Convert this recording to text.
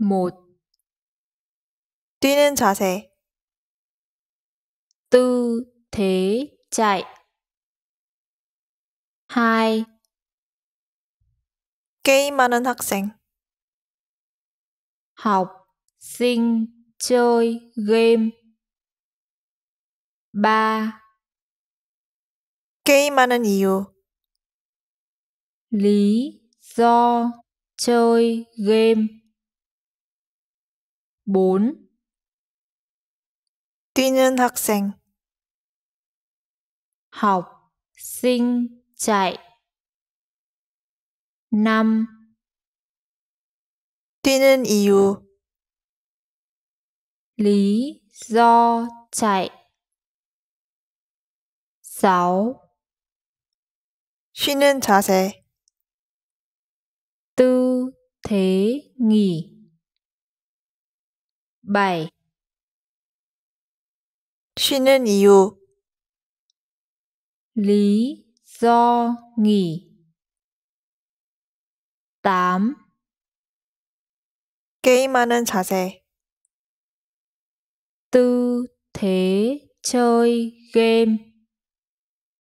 một 뛰는 자세 tư thế chạy hai 게임하는 학생 học sinh chơi game ba 게임하는 이유 lý do chơi game 4 뛰는 학생 học sinh chạy 5 뛰는 이유 lý do chạy 6 쉬는 자세 tư thế nghỉ 7. 쉬는 이유 lý do nghỉ 8. 게임하는 자세 tư thế chơi game